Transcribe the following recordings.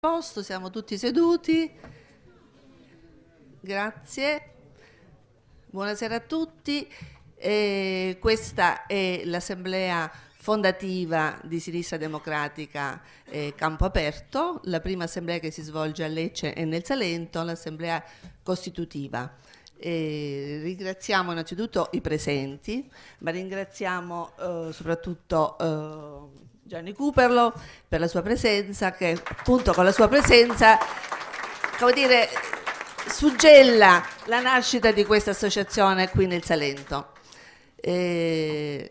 posto, siamo tutti seduti. Grazie. Buonasera a tutti. Eh, questa è l'assemblea fondativa di Sinistra Democratica eh, Campo Aperto, la prima assemblea che si svolge a Lecce e nel Salento, l'assemblea costitutiva. Eh, ringraziamo innanzitutto i presenti, ma ringraziamo eh, soprattutto eh, Gianni Cuperlo per la sua presenza, che appunto con la sua presenza, come dire, suggella la nascita di questa associazione qui nel Salento. Eh,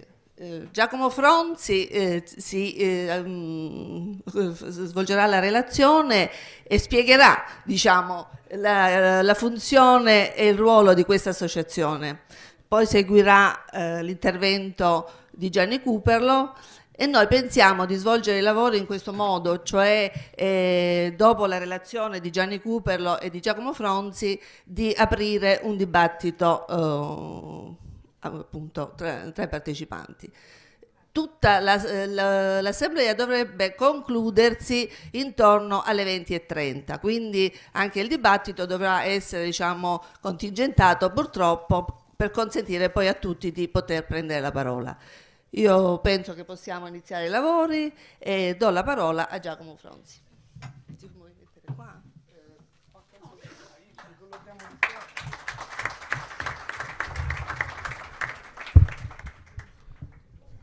Giacomo Fronzi eh, si, um, svolgerà la relazione e spiegherà diciamo, la, la, funzione e il ruolo di questa associazione. Poi seguirà eh, l'intervento di Gianni Cuperlo e noi pensiamo di svolgere il lavoro in questo modo, cioè eh, dopo la relazione di Gianni Cuperlo e di Giacomo Fronzi, di aprire un dibattito eh, appunto, tra, tra, i partecipanti. Tutta l'assemblea la, la, dovrebbe concludersi intorno alle 20.30, quindi anche il dibattito dovrà essere diciamo, contingentato purtroppo per consentire poi a tutti di poter prendere la parola. Io penso che possiamo iniziare i lavori e do la parola a Giacomo Fronzi.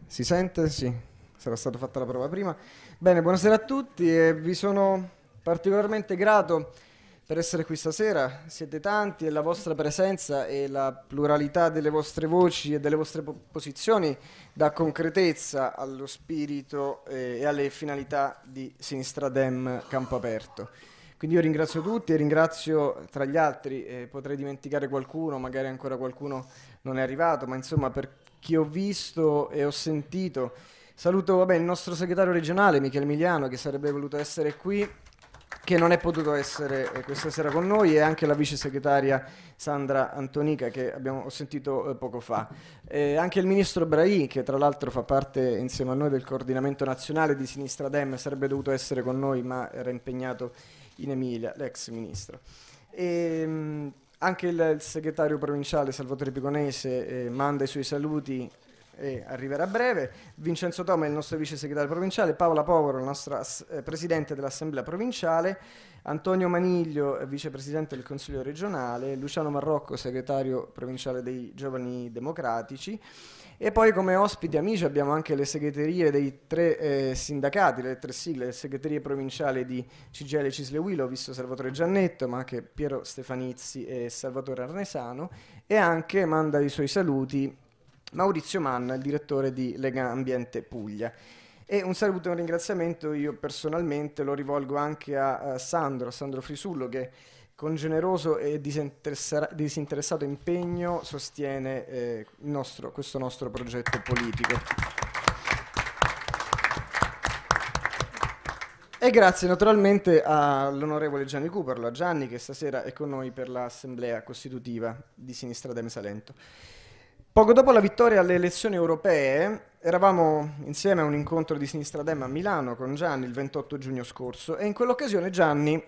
Si sente? Sì, sarà stata fatta la prova prima. Bene, buonasera a tutti e vi sono particolarmente grato per essere qui stasera. Siete tanti e la vostra presenza e la pluralità delle vostre voci e delle vostre posizioni dà concretezza allo spirito eh, e alle finalità di Sinistra Dem Campo Aperto. Quindi io ringrazio tutti e ringrazio tra gli altri, eh, potrei dimenticare qualcuno, magari ancora qualcuno non è arrivato, ma insomma per chi ho visto e ho sentito. Saluto vabbè, il nostro segretario regionale Michele Emiliano che sarebbe voluto essere qui, che non è potuto essere eh, questa sera con noi e anche la vice segretaria Sandra Antonica che abbiamo, ho sentito eh, poco fa. E anche il ministro Brahi che tra l'altro fa parte insieme a noi del coordinamento nazionale di Sinistra Dem sarebbe dovuto essere con noi ma era impegnato in Emilia, l'ex ministro. E, ehm, anche il, il, segretario provinciale Salvatore Piconese eh, manda i suoi saluti e arriverà a breve, Vincenzo Tome, il nostro vice segretario provinciale, Paola Povero, il nostro eh, presidente dell'Assemblea provinciale, Antonio Maniglio, eh, vicepresidente del Consiglio regionale, Luciano Marrocco, segretario provinciale dei Giovani Democratici. E poi come ospiti amici abbiamo anche le segreterie dei tre eh, sindacati, le tre sigle, le segreterie provinciali di CGL Cisle ho visto Salvatore Giannetto, ma anche Piero Stefanizzi e Salvatore Arnesano, e anche manda i suoi saluti Maurizio Manna, il direttore di Lega Ambiente Puglia. E un saluto e un ringraziamento io personalmente lo rivolgo anche a, Sandro, a Sandro Frisullo che con generoso e disinteressato impegno sostiene eh, nostro, questo nostro progetto politico. E grazie naturalmente all'onorevole Gianni Cuperlo, a Gianni che stasera è con noi per l'assemblea costitutiva di Sinistra Demesalento. Salento. Poco dopo la vittoria alle elezioni europee eravamo insieme a un incontro di Sinistra Dem a Milano con Gianni il 28 giugno scorso e in quell'occasione Gianni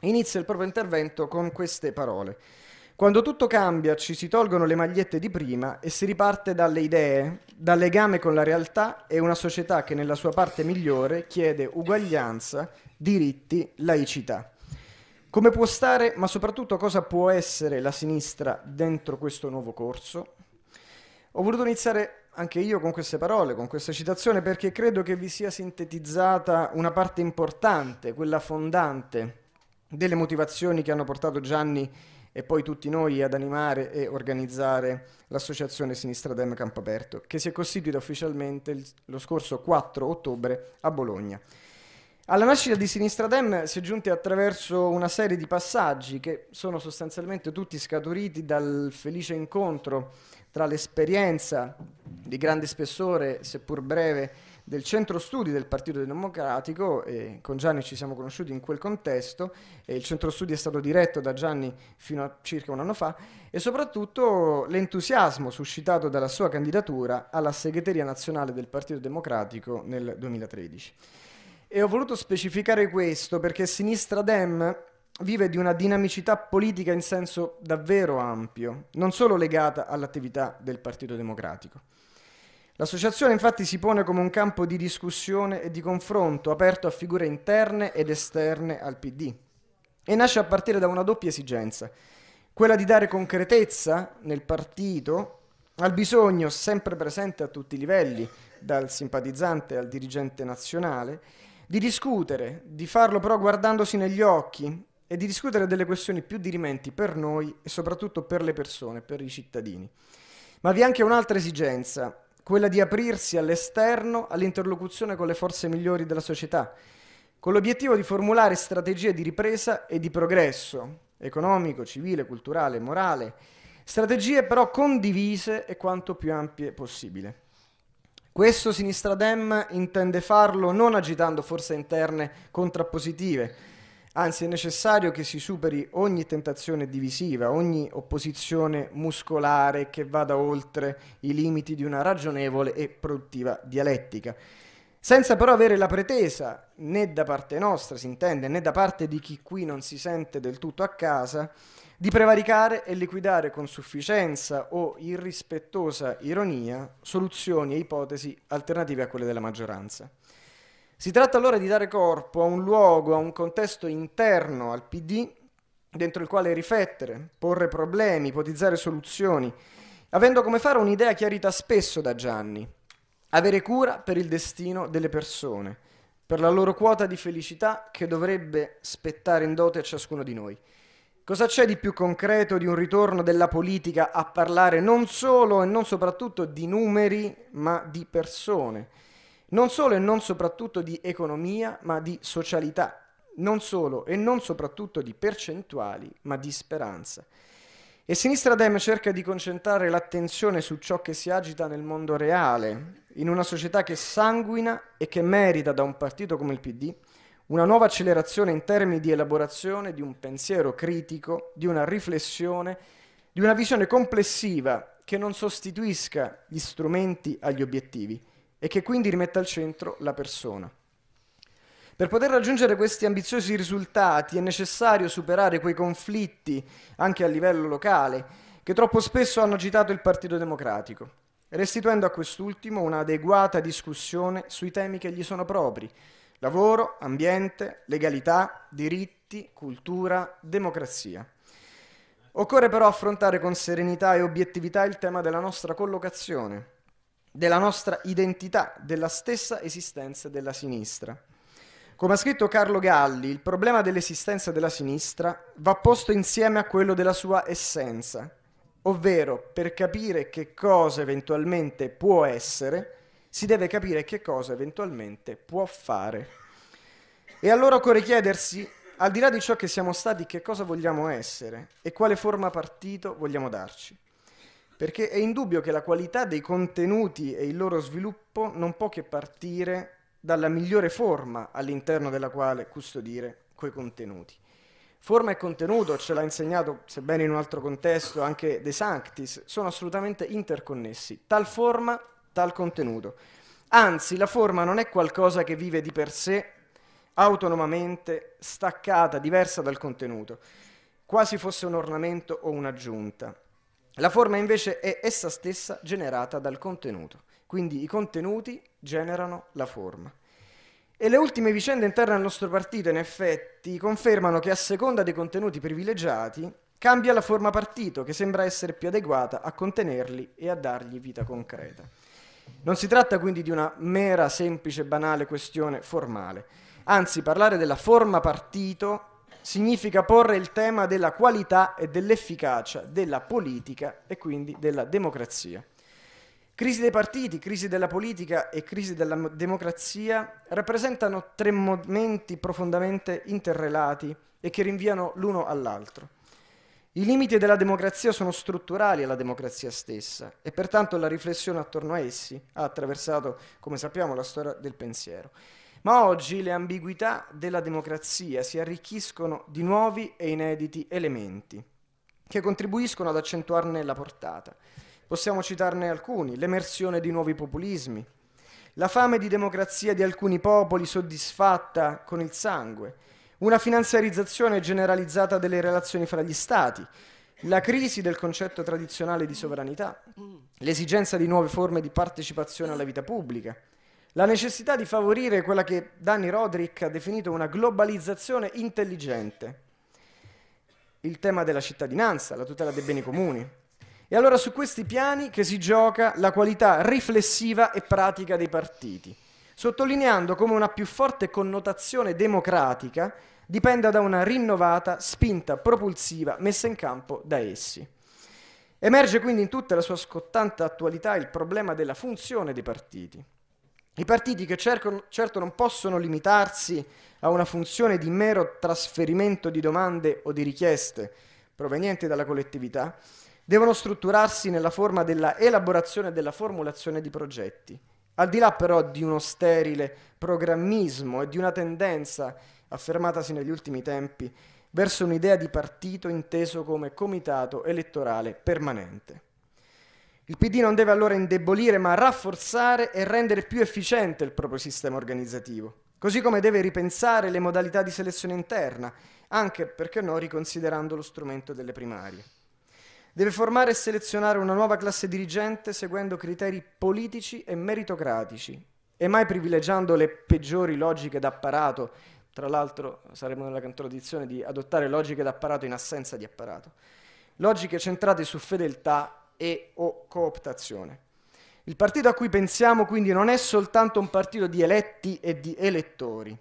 inizia il proprio intervento con queste parole. Quando tutto cambia ci si tolgono le magliette di prima e si riparte dalle idee, dal legame con la realtà e una società che nella sua parte migliore chiede uguaglianza, diritti, laicità. Come può stare, ma soprattutto cosa può essere la sinistra dentro questo nuovo corso? Ho voluto iniziare anche io con queste parole, con questa citazione, perché credo che vi sia sintetizzata una parte importante, quella fondante, delle motivazioni che hanno portato Gianni e poi tutti noi ad animare e organizzare l'associazione Sinistra Dem Campo Aperto, che si è costituita ufficialmente lo scorso 4 ottobre a Bologna. Alla nascita di Sinistra Dem si è giunti attraverso una serie di passaggi che sono sostanzialmente tutti scaturiti dal felice incontro tra l'esperienza di grande spessore, seppur breve, del centro studi del Partito Democratico e con Gianni ci siamo conosciuti in quel contesto e il centro studi è stato diretto da Gianni fino a circa un anno fa e soprattutto l'entusiasmo suscitato dalla sua candidatura alla segreteria nazionale del Partito Democratico nel 2013. E ho voluto specificare questo perché Sinistra Dem vive di una dinamicità politica in senso davvero ampio, non solo legata all'attività del Partito Democratico. L'associazione infatti si pone come un campo di discussione e di confronto aperto a figure interne ed esterne al PD e nasce a partire da una doppia esigenza, quella di dare concretezza nel partito al bisogno sempre presente a tutti i livelli, dal simpatizzante al dirigente nazionale, di discutere, di farlo però guardandosi negli occhi e di discutere delle questioni più dirimenti per noi e soprattutto per le persone, per i cittadini. Ma vi è anche un'altra esigenza, quella di aprirsi all'esterno all'interlocuzione con le forze migliori della società, con l'obiettivo di formulare strategie di ripresa e di progresso economico, civile, culturale, morale, strategie però condivise e quanto più ampie possibile. Questo Sinistra Dem intende farlo non agitando forze interne contrappositive, Anzi, è necessario che si superi ogni tentazione divisiva, ogni opposizione muscolare che vada oltre i limiti di una ragionevole e produttiva dialettica. Senza però avere la pretesa, né da parte nostra si intende, né da parte di chi qui non si sente del tutto a casa, di prevaricare e liquidare con sufficienza o irrispettosa ironia soluzioni e ipotesi alternative a quelle della maggioranza. Si tratta allora di dare corpo a un luogo, a un contesto interno al PD dentro il quale riflettere, porre problemi, ipotizzare soluzioni, avendo come fare un'idea chiarita spesso da Gianni, avere cura per il destino delle persone, per la loro quota di felicità che dovrebbe spettare in dote a ciascuno di noi. Cosa c'è di più concreto di un ritorno della politica a parlare non solo e non soprattutto di numeri, ma di persone? non solo e non soprattutto di economia, ma di socialità, non solo e non soprattutto di percentuali, ma di speranza. E Sinistra Dem cerca di concentrare l'attenzione su ciò che si agita nel mondo reale, in una società che sanguina e che merita da un partito come il PD una nuova accelerazione in termini di elaborazione di un pensiero critico, di una riflessione, di una visione complessiva che non sostituisca gli strumenti agli obiettivi e che quindi rimette al centro la persona. Per poter raggiungere questi ambiziosi risultati è necessario superare quei conflitti, anche a livello locale, che troppo spesso hanno agitato il Partito Democratico, restituendo a quest'ultimo un'adeguata discussione sui temi che gli sono propri, lavoro, ambiente, legalità, diritti, cultura, democrazia. Occorre però affrontare con serenità e obiettività il tema della nostra collocazione della nostra identità, della stessa esistenza della sinistra. Come ha scritto Carlo Galli, il problema dell'esistenza della sinistra va posto insieme a quello della sua essenza, ovvero per capire che cosa eventualmente può essere, si deve capire che cosa eventualmente può fare. E allora occorre chiedersi, al di là di ciò che siamo stati, che cosa vogliamo essere e quale forma partito vogliamo darci. Perché è indubbio che la qualità dei contenuti e il loro sviluppo non può che partire dalla migliore forma all'interno della quale custodire quei contenuti. Forma e contenuto, ce l'ha insegnato, sebbene in un altro contesto, anche De Sanctis, sono assolutamente interconnessi. Tal forma, tal contenuto. Anzi, la forma non è qualcosa che vive di per sé, autonomamente, staccata, diversa dal contenuto, quasi fosse un ornamento o un'aggiunta. La forma invece è essa stessa generata dal contenuto, quindi i contenuti generano la forma. E le ultime vicende interne al nostro partito, in effetti, confermano che a seconda dei contenuti privilegiati cambia la forma partito, che sembra essere più adeguata a contenerli e a dargli vita concreta. Non si tratta quindi di una mera, semplice, banale questione formale. Anzi, parlare della forma partito significa porre il tema della qualità e dell'efficacia della politica e quindi della democrazia. Crisi dei partiti, crisi della politica e crisi della democrazia rappresentano tre momenti profondamente interrelati e che rinviano l'uno all'altro. I limiti della democrazia sono strutturali alla democrazia stessa e pertanto la riflessione attorno a essi ha attraversato, come sappiamo, la storia del pensiero. Ma oggi le ambiguità della democrazia si arricchiscono di nuovi e inediti elementi che contribuiscono ad accentuarne la portata. Possiamo citarne alcuni, l'emersione di nuovi populismi, la fame di democrazia di alcuni popoli soddisfatta con il sangue, una finanziarizzazione generalizzata delle relazioni fra gli Stati, la crisi del concetto tradizionale di sovranità, l'esigenza di nuove forme di partecipazione alla vita pubblica, la necessità di favorire quella che Danny Roderick ha definito una globalizzazione intelligente. Il tema della cittadinanza, la tutela dei beni comuni. E allora su questi piani che si gioca la qualità riflessiva e pratica dei partiti, sottolineando come una più forte connotazione democratica dipenda da una rinnovata spinta propulsiva messa in campo da essi. Emerge quindi in tutta la sua scottante attualità il problema della funzione dei partiti i partiti che cercano, certo non possono limitarsi a una funzione di mero trasferimento di domande o di richieste provenienti dalla collettività, devono strutturarsi nella forma della elaborazione e della formulazione di progetti, al di là però di uno sterile programmismo e di una tendenza affermatasi negli ultimi tempi verso un'idea di partito inteso come comitato elettorale permanente. Il PD non deve allora indebolire ma rafforzare e rendere più efficiente il proprio sistema organizzativo, così come deve ripensare le modalità di selezione interna, anche perché no riconsiderando lo strumento delle primarie. Deve formare e selezionare una nuova classe dirigente seguendo criteri politici e meritocratici e mai privilegiando le peggiori logiche d'apparato, tra l'altro saremo nella contraddizione di adottare logiche d'apparato in assenza di apparato, logiche centrate su fedeltà e o cooptazione. Il partito a cui pensiamo quindi non è soltanto un partito di eletti e di elettori.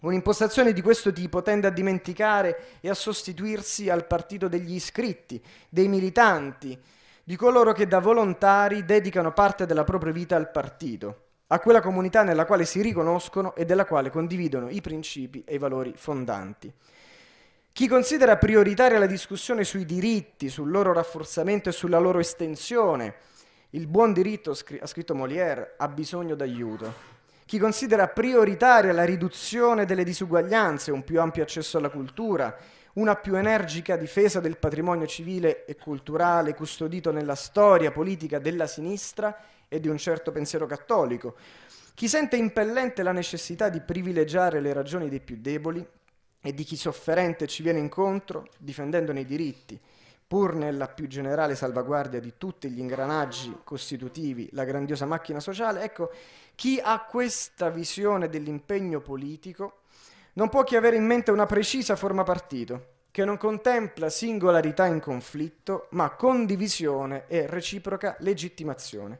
Un'impostazione di questo tipo tende a dimenticare e a sostituirsi al partito degli iscritti, dei militanti, di coloro che da volontari dedicano parte della propria vita al partito, a quella comunità nella quale si riconoscono e della quale condividono i principi e i valori fondanti. Chi considera prioritaria la discussione sui diritti, sul loro rafforzamento e sulla loro estensione, il buon diritto, ha scritto Molière, ha bisogno d'aiuto. Chi considera prioritaria la riduzione delle disuguaglianze, un più ampio accesso alla cultura, una più energica difesa del patrimonio civile e culturale custodito nella storia politica della sinistra e di un certo pensiero cattolico. Chi sente impellente la necessità di privilegiare le ragioni dei più deboli, e di chi sofferente ci viene incontro difendendone i diritti, pur nella più generale salvaguardia di tutti gli ingranaggi costitutivi, la grandiosa macchina sociale, ecco, chi ha questa visione dell'impegno politico non può che avere in mente una precisa forma partito, che non contempla singolarità in conflitto, ma condivisione e reciproca legittimazione.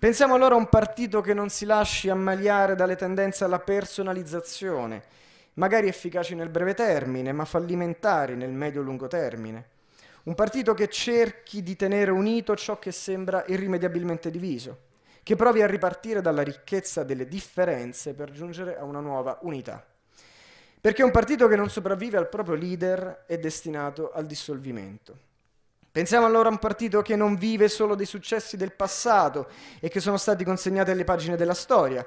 Pensiamo allora a un partito che non si lasci ammaliare dalle tendenze alla personalizzazione, magari efficaci nel breve termine, ma fallimentari nel medio-lungo termine. Un partito che cerchi di tenere unito ciò che sembra irrimediabilmente diviso, che provi a ripartire dalla ricchezza delle differenze per giungere a una nuova unità. Perché un partito che non sopravvive al proprio leader è destinato al dissolvimento. Pensiamo allora a un partito che non vive solo dei successi del passato e che sono stati consegnati alle pagine della storia,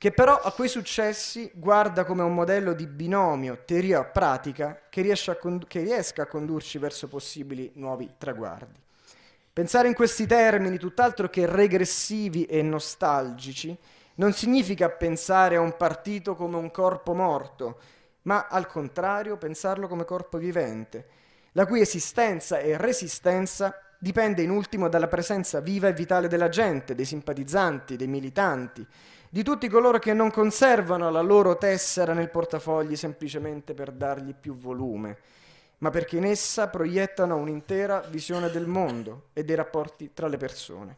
che però a quei successi guarda come un modello di binomio teoria-pratica che, cond- che riesca a condurci verso possibili nuovi traguardi. Pensare in questi termini, tutt'altro che regressivi e nostalgici, non significa pensare a un partito come un corpo morto, ma al contrario pensarlo come corpo vivente, la cui esistenza e resistenza dipende in ultimo dalla presenza viva e vitale della gente, dei simpatizzanti, dei militanti, di tutti coloro che non conservano la loro tessera nel portafogli semplicemente per dargli più volume, ma perché in essa proiettano un'intera visione del mondo e dei rapporti tra le persone.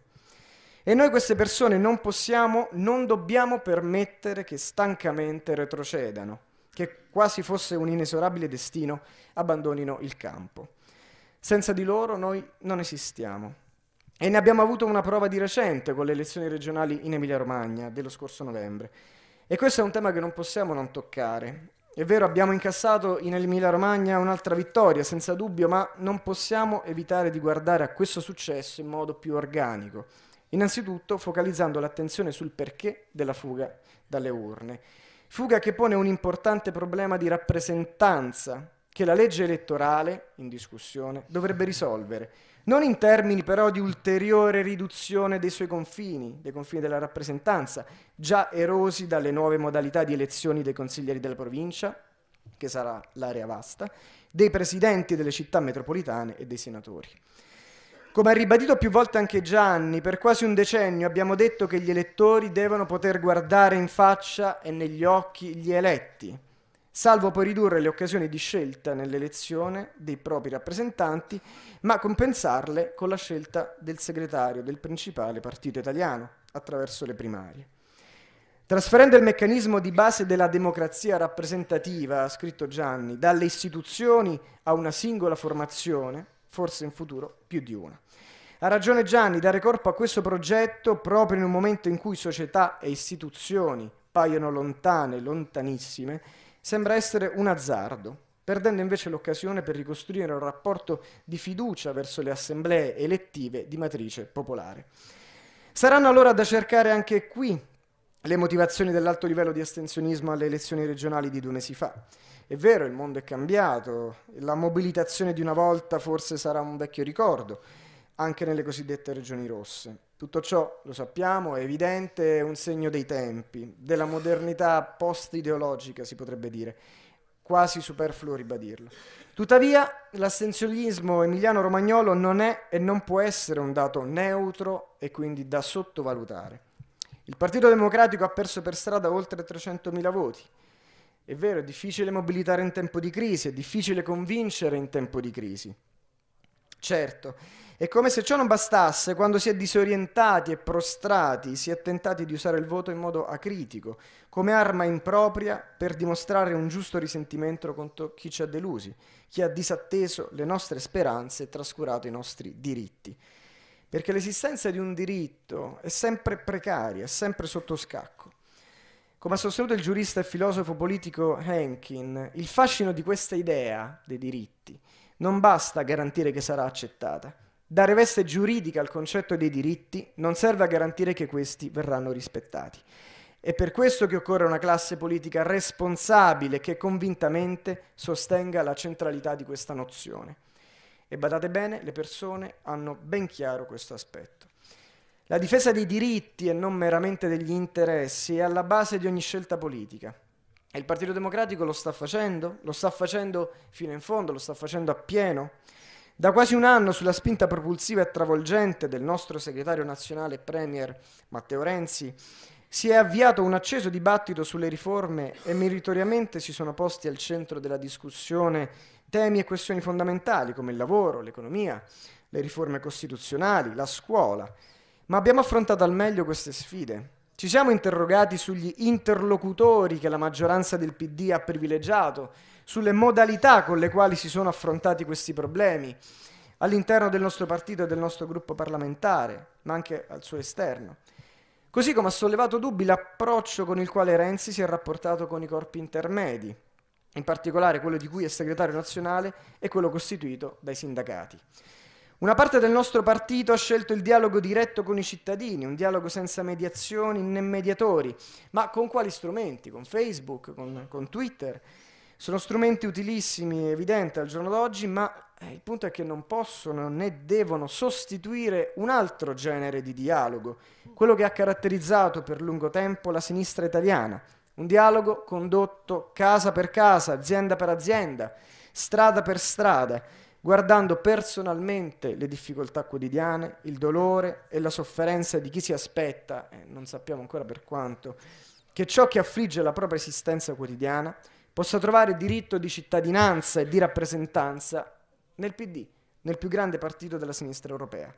E noi queste persone non possiamo, non dobbiamo permettere che stancamente retrocedano, che quasi fosse un inesorabile destino abbandonino il campo. Senza di loro noi non esistiamo. E ne abbiamo avuto una prova di recente con le elezioni regionali in Emilia-Romagna dello scorso novembre. E questo è un tema che non possiamo non toccare. È vero, abbiamo incassato in Emilia-Romagna un'altra vittoria, senza dubbio, ma non possiamo evitare di guardare a questo successo in modo più organico. Innanzitutto focalizzando l'attenzione sul perché della fuga dalle urne. Fuga che pone un importante problema di rappresentanza che la legge elettorale, in discussione, dovrebbe risolvere non in termini però di ulteriore riduzione dei suoi confini, dei confini della rappresentanza, già erosi dalle nuove modalità di elezioni dei consiglieri della provincia, che sarà l'area vasta, dei presidenti delle città metropolitane e dei senatori. Come ha ribadito più volte anche Gianni, per quasi un decennio abbiamo detto che gli elettori devono poter guardare in faccia e negli occhi gli eletti, salvo poi ridurre le occasioni di scelta nell'elezione dei propri rappresentanti, ma compensarle con la scelta del segretario del principale partito italiano attraverso le primarie. Trasferendo il meccanismo di base della democrazia rappresentativa, ha scritto Gianni, dalle istituzioni a una singola formazione, forse in futuro più di una. Ha ragione Gianni, dare corpo a questo progetto proprio in un momento in cui società e istituzioni paiono lontane, lontanissime, sembra essere un azzardo, perdendo invece l'occasione per ricostruire un rapporto di fiducia verso le assemblee elettive di matrice popolare. Saranno allora da cercare anche qui le motivazioni dell'alto livello di astensionismo alle elezioni regionali di due mesi fa. È vero, il mondo è cambiato, la mobilitazione di una volta forse sarà un vecchio ricordo, anche nelle cosiddette regioni rosse. Tutto ciò, lo sappiamo, è evidente, è un segno dei tempi, della modernità post-ideologica, si potrebbe dire. Quasi superfluo ribadirlo. Tuttavia, l'assenzionismo emiliano-romagnolo non è e non può essere un dato neutro e quindi da sottovalutare. Il Partito Democratico ha perso per strada oltre 300.000 voti. È vero, è difficile mobilitare in tempo di crisi, è difficile convincere in tempo di crisi. Certo, e come se ciò non bastasse, quando si è disorientati e prostrati, si è tentati di usare il voto in modo acritico, come arma impropria per dimostrare un giusto risentimento contro chi ci ha delusi, chi ha disatteso le nostre speranze e trascurato i nostri diritti. Perché l'esistenza di un diritto è sempre precaria, è sempre sotto scacco. Come ha sostenuto il giurista e filosofo politico Henkin, il fascino di questa idea dei diritti non basta a garantire che sarà accettata Dare veste giuridica al concetto dei diritti non serve a garantire che questi verranno rispettati. È per questo che occorre una classe politica responsabile che convintamente sostenga la centralità di questa nozione. E badate bene, le persone hanno ben chiaro questo aspetto. La difesa dei diritti e non meramente degli interessi è alla base di ogni scelta politica. E il Partito Democratico lo sta facendo, lo sta facendo fino in fondo, lo sta facendo appieno. pieno. Da quasi un anno, sulla spinta propulsiva e travolgente del nostro segretario nazionale Premier Matteo Renzi, si è avviato un acceso dibattito sulle riforme e meritoriamente si sono posti al centro della discussione temi e questioni fondamentali come il lavoro, l'economia, le riforme costituzionali, la scuola. Ma abbiamo affrontato al meglio queste sfide. Ci siamo interrogati sugli interlocutori che la maggioranza del PD ha privilegiato sulle modalità con le quali si sono affrontati questi problemi all'interno del nostro partito e del nostro gruppo parlamentare, ma anche al suo esterno. Così come ha sollevato dubbi l'approccio con il quale Renzi si è rapportato con i corpi intermedi, in particolare quello di cui è segretario nazionale e quello costituito dai sindacati. Una parte del nostro partito ha scelto il dialogo diretto con i cittadini, un dialogo senza mediazioni né mediatori, ma con quali strumenti? Con Facebook, con, con Twitter, sono strumenti utilissimi, evidente al giorno d'oggi, ma eh, il punto è che non possono né devono sostituire un altro genere di dialogo, quello che ha caratterizzato per lungo tempo la sinistra italiana, un dialogo condotto casa per casa, azienda per azienda, strada per strada, guardando personalmente le difficoltà quotidiane, il dolore e la sofferenza di chi si aspetta, eh, non sappiamo ancora per quanto, che ciò che affligge la propria esistenza quotidiana possa trovare diritto di cittadinanza e di rappresentanza nel PD, nel più grande partito della sinistra europea.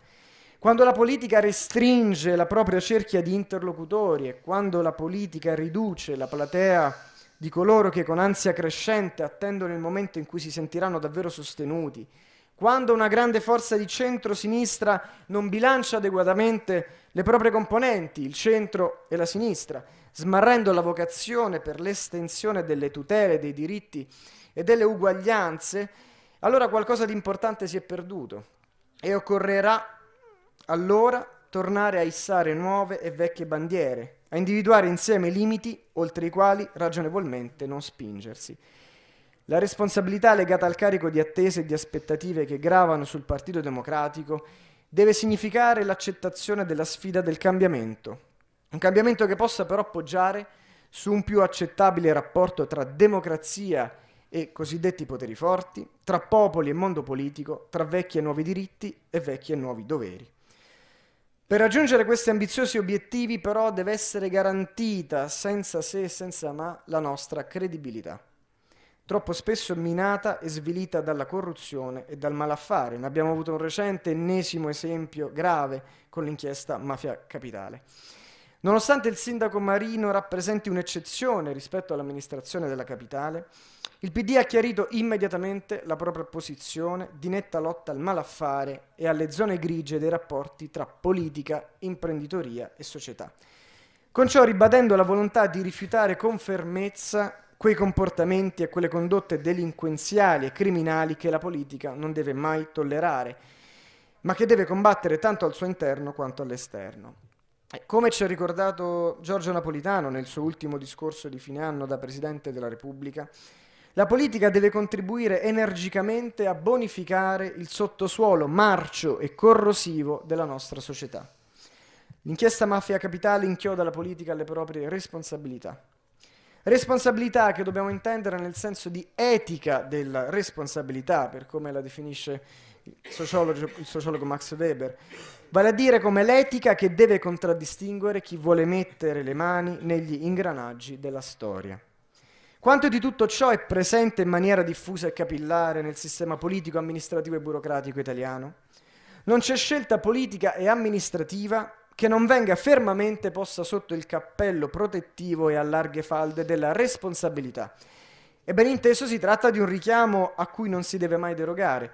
Quando la politica restringe la propria cerchia di interlocutori e quando la politica riduce la platea di coloro che con ansia crescente attendono il momento in cui si sentiranno davvero sostenuti, quando una grande forza di centro-sinistra non bilancia adeguatamente le proprie componenti, il centro e la sinistra, smarrendo la vocazione per l'estensione delle tutele, dei diritti e delle uguaglianze, allora qualcosa di importante si è perduto e occorrerà allora tornare a issare nuove e vecchie bandiere, a individuare insieme limiti oltre i quali ragionevolmente non spingersi. La responsabilità legata al carico di attese e di aspettative che gravano sul Partito Democratico deve significare l'accettazione della sfida del cambiamento, un cambiamento che possa però poggiare su un più accettabile rapporto tra democrazia e cosiddetti poteri forti, tra popoli e mondo politico, tra vecchi e nuovi diritti e vecchi e nuovi doveri. Per raggiungere questi ambiziosi obiettivi però deve essere garantita senza se e senza ma la nostra credibilità, troppo spesso minata e svilita dalla corruzione e dal malaffare. Ne abbiamo avuto un recente ennesimo esempio grave con l'inchiesta Mafia Capitale. Nonostante il sindaco Marino rappresenti un'eccezione rispetto all'amministrazione della capitale, il PD ha chiarito immediatamente la propria posizione di netta lotta al malaffare e alle zone grigie dei rapporti tra politica, imprenditoria e società. Con ciò ribadendo la volontà di rifiutare con fermezza quei comportamenti e quelle condotte delinquenziali e criminali che la politica non deve mai tollerare, ma che deve combattere tanto al suo interno quanto all'esterno. Come ci ha ricordato Giorgio Napolitano nel suo ultimo discorso di fine anno da Presidente della Repubblica, la politica deve contribuire energicamente a bonificare il sottosuolo marcio e corrosivo della nostra società. L'inchiesta Mafia Capitale inchioda la politica alle proprie responsabilità. Responsabilità che dobbiamo intendere nel senso di etica della responsabilità, per come la definisce il sociologo, il sociologo Max Weber, vale a dire come l'etica che deve contraddistinguere chi vuole mettere le mani negli ingranaggi della storia. Quanto di tutto ciò è presente in maniera diffusa e capillare nel sistema politico, amministrativo e burocratico italiano? Non c'è scelta politica e amministrativa che non venga fermamente posta sotto il cappello protettivo e a larghe falde della responsabilità. E ben inteso si tratta di un richiamo a cui non si deve mai derogare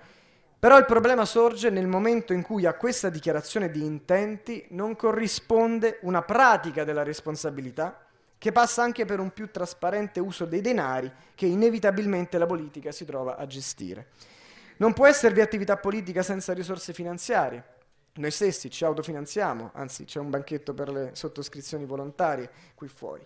però il problema sorge nel momento in cui a questa dichiarazione di intenti non corrisponde una pratica della responsabilità che passa anche per un più trasparente uso dei denari che inevitabilmente la politica si trova a gestire. Non può esservi attività politica senza risorse finanziarie. Noi stessi ci autofinanziamo, anzi c'è un banchetto per le sottoscrizioni volontarie qui fuori.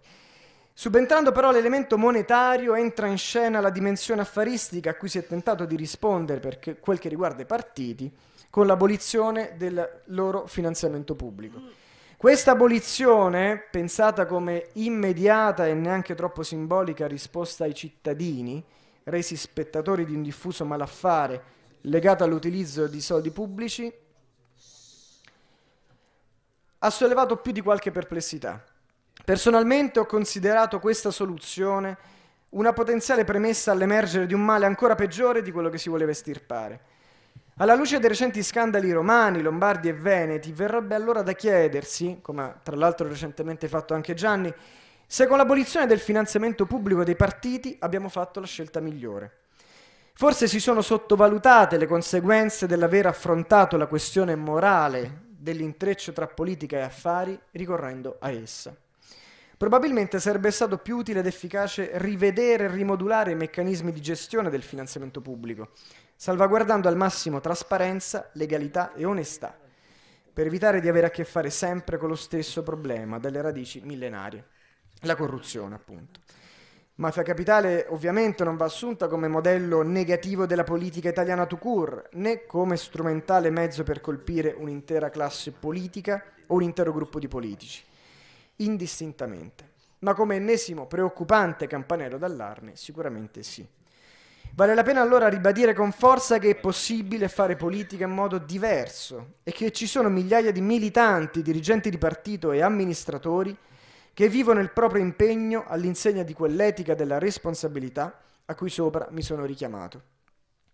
Subentrando però l'elemento monetario entra in scena la dimensione affaristica a cui si è tentato di rispondere per quel che riguarda i partiti con l'abolizione del loro finanziamento pubblico. Questa abolizione, pensata come immediata e neanche troppo simbolica risposta ai cittadini, resi spettatori di un diffuso malaffare legato all'utilizzo di soldi pubblici, ha sollevato più di qualche perplessità. Personalmente ho considerato questa soluzione una potenziale premessa all'emergere di un male ancora peggiore di quello che si voleva estirpare. Alla luce dei recenti scandali romani, lombardi e veneti, verrebbe allora da chiedersi, come ha tra l'altro recentemente fatto anche Gianni, se con l'abolizione del finanziamento pubblico dei partiti abbiamo fatto la scelta migliore. Forse si sono sottovalutate le conseguenze dell'aver affrontato la questione morale dell'intreccio tra politica e affari ricorrendo a essa. Probabilmente sarebbe stato più utile ed efficace rivedere e rimodulare i meccanismi di gestione del finanziamento pubblico, salvaguardando al massimo trasparenza, legalità e onestà, per evitare di avere a che fare sempre con lo stesso problema dalle radici millenarie, la corruzione appunto. Mafia Capitale ovviamente non va assunta come modello negativo della politica italiana to court, né come strumentale mezzo per colpire un'intera classe politica o un intero gruppo di politici indistintamente. Ma come ennesimo preoccupante campanello d'allarme, sicuramente sì. Vale la pena allora ribadire con forza che è possibile fare politica in modo diverso e che ci sono migliaia di militanti, dirigenti di partito e amministratori che vivono il proprio impegno all'insegna di quell'etica della responsabilità a cui sopra mi sono richiamato.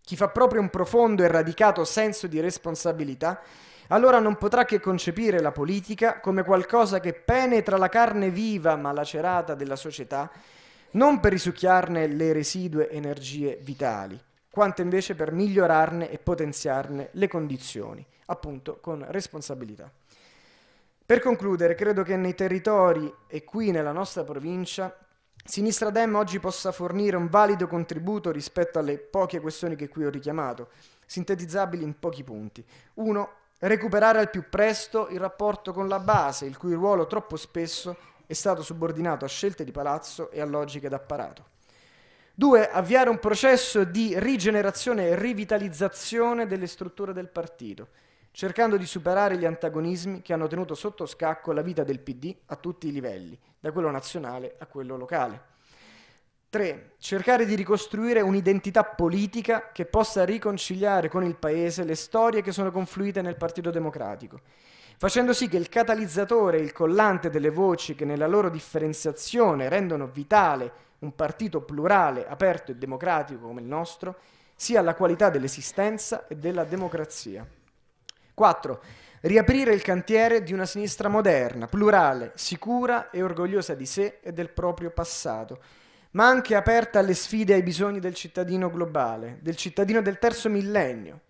Chi fa proprio un profondo e radicato senso di responsabilità allora non potrà che concepire la politica come qualcosa che penetra la carne viva ma lacerata della società, non per risucchiarne le residue energie vitali, quanto invece per migliorarne e potenziarne le condizioni, appunto con responsabilità. Per concludere, credo che nei territori e qui nella nostra provincia Sinistra Dem oggi possa fornire un valido contributo rispetto alle poche questioni che qui ho richiamato, sintetizzabili in pochi punti. Uno, recuperare al più presto il rapporto con la base, il cui ruolo troppo spesso è stato subordinato a scelte di palazzo e a logiche d'apparato. 2. Avviare un processo di rigenerazione e rivitalizzazione delle strutture del partito, cercando di superare gli antagonismi che hanno tenuto sotto scacco la vita del PD a tutti i livelli, da quello nazionale a quello locale. 3. Cercare di ricostruire un'identità politica che possa riconciliare con il Paese le storie che sono confluite nel Partito Democratico, facendo sì che il catalizzatore e il collante delle voci che nella loro differenziazione rendono vitale un partito plurale, aperto e democratico come il nostro, sia la qualità dell'esistenza e della democrazia. 4. Riaprire il cantiere di una sinistra moderna, plurale, sicura e orgogliosa di sé e del proprio passato ma anche aperta alle sfide e ai bisogni del cittadino globale, del cittadino del terzo millennio.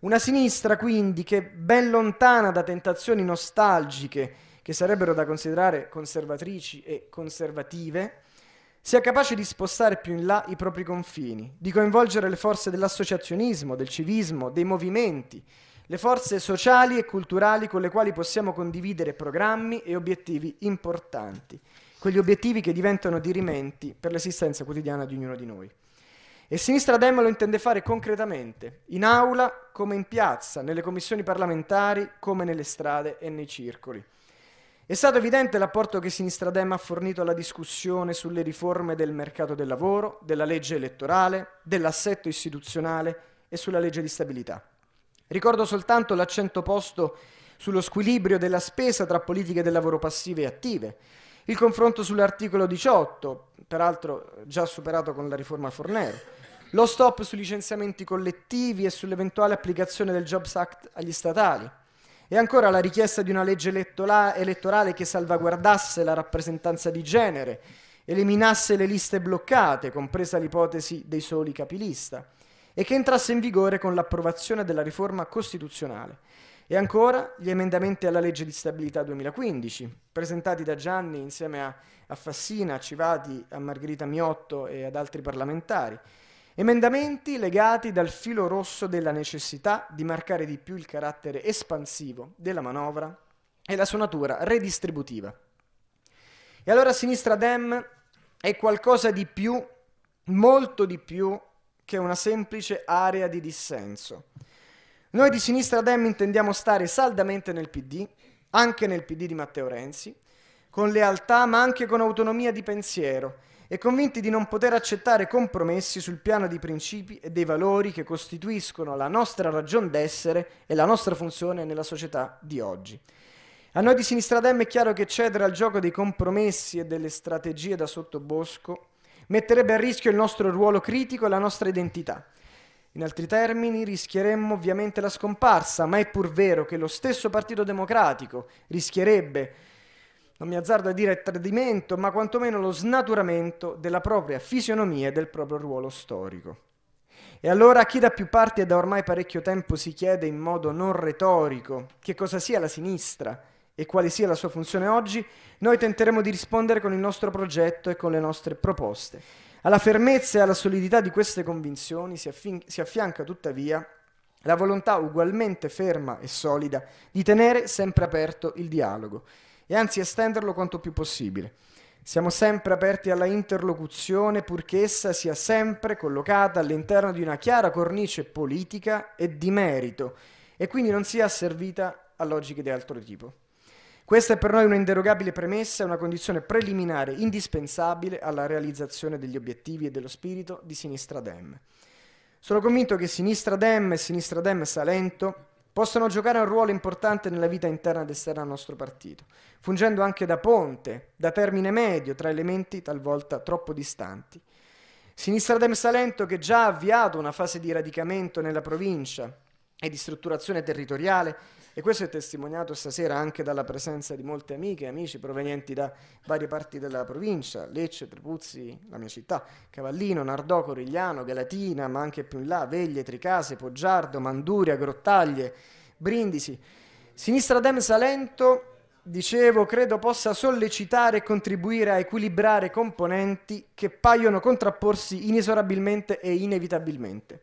Una sinistra quindi che, ben lontana da tentazioni nostalgiche che sarebbero da considerare conservatrici e conservative, sia capace di spostare più in là i propri confini, di coinvolgere le forze dell'associazionismo, del civismo, dei movimenti, le forze sociali e culturali con le quali possiamo condividere programmi e obiettivi importanti quegli obiettivi che diventano dirimenti per l'esistenza quotidiana di ognuno di noi. E Sinistra Dem lo intende fare concretamente, in aula come in piazza, nelle commissioni parlamentari come nelle strade e nei circoli. È stato evidente l'apporto che Sinistra Dem ha fornito alla discussione sulle riforme del mercato del lavoro, della legge elettorale, dell'assetto istituzionale e sulla legge di stabilità. Ricordo soltanto l'accento posto sullo squilibrio della spesa tra politiche del lavoro passive e attive, il confronto sull'articolo 18, peraltro già superato con la riforma Fornero. Lo stop sui licenziamenti collettivi e sull'eventuale applicazione del Jobs Act agli statali. E ancora la richiesta di una legge elettola- elettorale che salvaguardasse la rappresentanza di genere, eliminasse le liste bloccate, compresa l'ipotesi dei soli capilista, e che entrasse in vigore con l'approvazione della riforma costituzionale. E ancora gli emendamenti alla legge di stabilità 2015, presentati da Gianni insieme a, a Fassina, a Civati, a Margherita Miotto e ad altri parlamentari. Emendamenti legati dal filo rosso della necessità di marcare di più il carattere espansivo della manovra e la sua natura redistributiva. E allora sinistra Dem è qualcosa di più, molto di più, che una semplice area di dissenso. Noi di Sinistra Dem intendiamo stare saldamente nel PD, anche nel PD di Matteo Renzi, con lealtà ma anche con autonomia di pensiero e convinti di non poter accettare compromessi sul piano dei principi e dei valori che costituiscono la nostra ragion d'essere e la nostra funzione nella società di oggi. A noi di Sinistra Dem è chiaro che cedere al gioco dei compromessi e delle strategie da sottobosco metterebbe a rischio il nostro ruolo critico e la nostra identità. In altri termini, rischieremmo ovviamente la scomparsa, ma è pur vero che lo stesso Partito Democratico rischierebbe, non mi azzardo a dire tradimento, ma quantomeno lo snaturamento della propria fisionomia e del proprio ruolo storico. E allora chi da più parti e da ormai parecchio tempo si chiede in modo non retorico che cosa sia la sinistra e quale sia la sua funzione oggi, noi tenteremo di rispondere con il nostro progetto e con le nostre proposte. Alla fermezza e alla solidità di queste convinzioni si, affin- si affianca tuttavia la volontà ugualmente ferma e solida di tenere sempre aperto il dialogo e anzi estenderlo quanto più possibile. Siamo sempre aperti alla interlocuzione purché essa sia sempre collocata all'interno di una chiara cornice politica e di merito e quindi non sia asservita a logiche di altro tipo. Questa è per noi un'inderogabile premessa e una condizione preliminare indispensabile alla realizzazione degli obiettivi e dello spirito di Sinistra Dem. Sono convinto che Sinistra Dem e Sinistra Dem Salento possano giocare un ruolo importante nella vita interna ed esterna al nostro partito, fungendo anche da ponte, da termine medio tra elementi talvolta troppo distanti. Sinistra Dem Salento che già ha avviato una fase di radicamento nella provincia, e di strutturazione territoriale e questo è testimoniato stasera anche dalla presenza di molte amiche e amici provenienti da varie parti della provincia, Lecce, Trepuzzi, la mia città, Cavallino, Nardò, Corigliano, Galatina, ma anche più in là, Veglie, Tricase, Poggiardo, Manduria, Grottaglie, Brindisi. Sinistra Dem Salento, dicevo, credo possa sollecitare e contribuire a equilibrare componenti che paiono contrapporsi inesorabilmente e inevitabilmente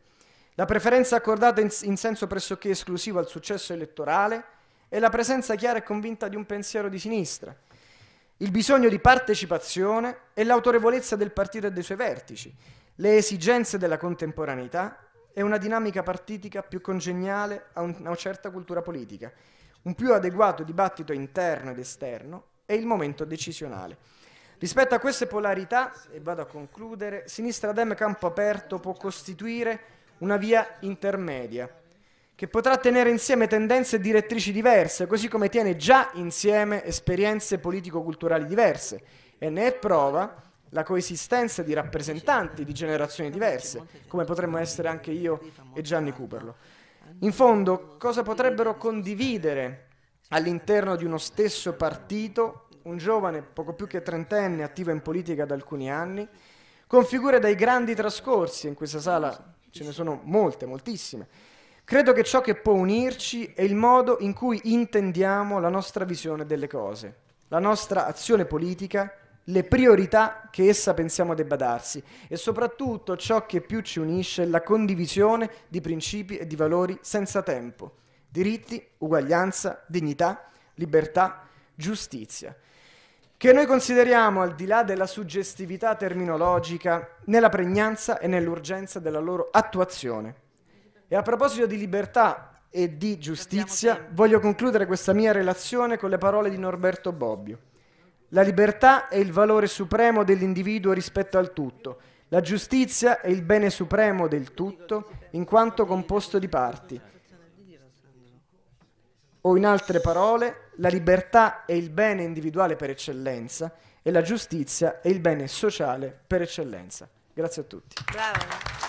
la preferenza accordata in, in senso pressoché esclusivo al successo elettorale e la presenza chiara e convinta di un pensiero di sinistra, il bisogno di partecipazione e l'autorevolezza del partito e dei suoi vertici, le esigenze della contemporaneità e una dinamica partitica più congeniale a una certa cultura politica, un più adeguato dibattito interno ed esterno e il momento decisionale. Rispetto a queste polarità, e vado a concludere, Sinistra Dem Campo Aperto può costituire una via intermedia, che potrà tenere insieme tendenze e direttrici diverse, così come tiene già insieme esperienze politico-culturali diverse, e ne è prova la coesistenza di rappresentanti di generazioni diverse, come potremmo essere anche io e Gianni Cuperlo. In fondo, cosa potrebbero condividere all'interno di uno stesso partito un giovane poco più che trentenne attivo in politica da alcuni anni, con figure dai grandi trascorsi in questa sala ce ne sono molte, moltissime. Credo che ciò che può unirci è il modo in cui intendiamo la nostra visione delle cose, la nostra azione politica, le priorità che essa pensiamo debba darsi e soprattutto ciò che più ci unisce è la condivisione di principi e di valori senza tempo, diritti, uguaglianza, dignità, libertà, giustizia che noi consideriamo al di là della suggestività terminologica nella pregnanza e nell'urgenza della loro attuazione. E a proposito di libertà e di giustizia, voglio concludere questa mia relazione con le parole di Norberto Bobbio. La libertà è il valore supremo dell'individuo rispetto al tutto. La giustizia è il bene supremo del tutto, in quanto composto di parti. O in altre parole, la libertà è il bene individuale per eccellenza e la giustizia è il bene sociale per eccellenza. Grazie a tutti. Bravo.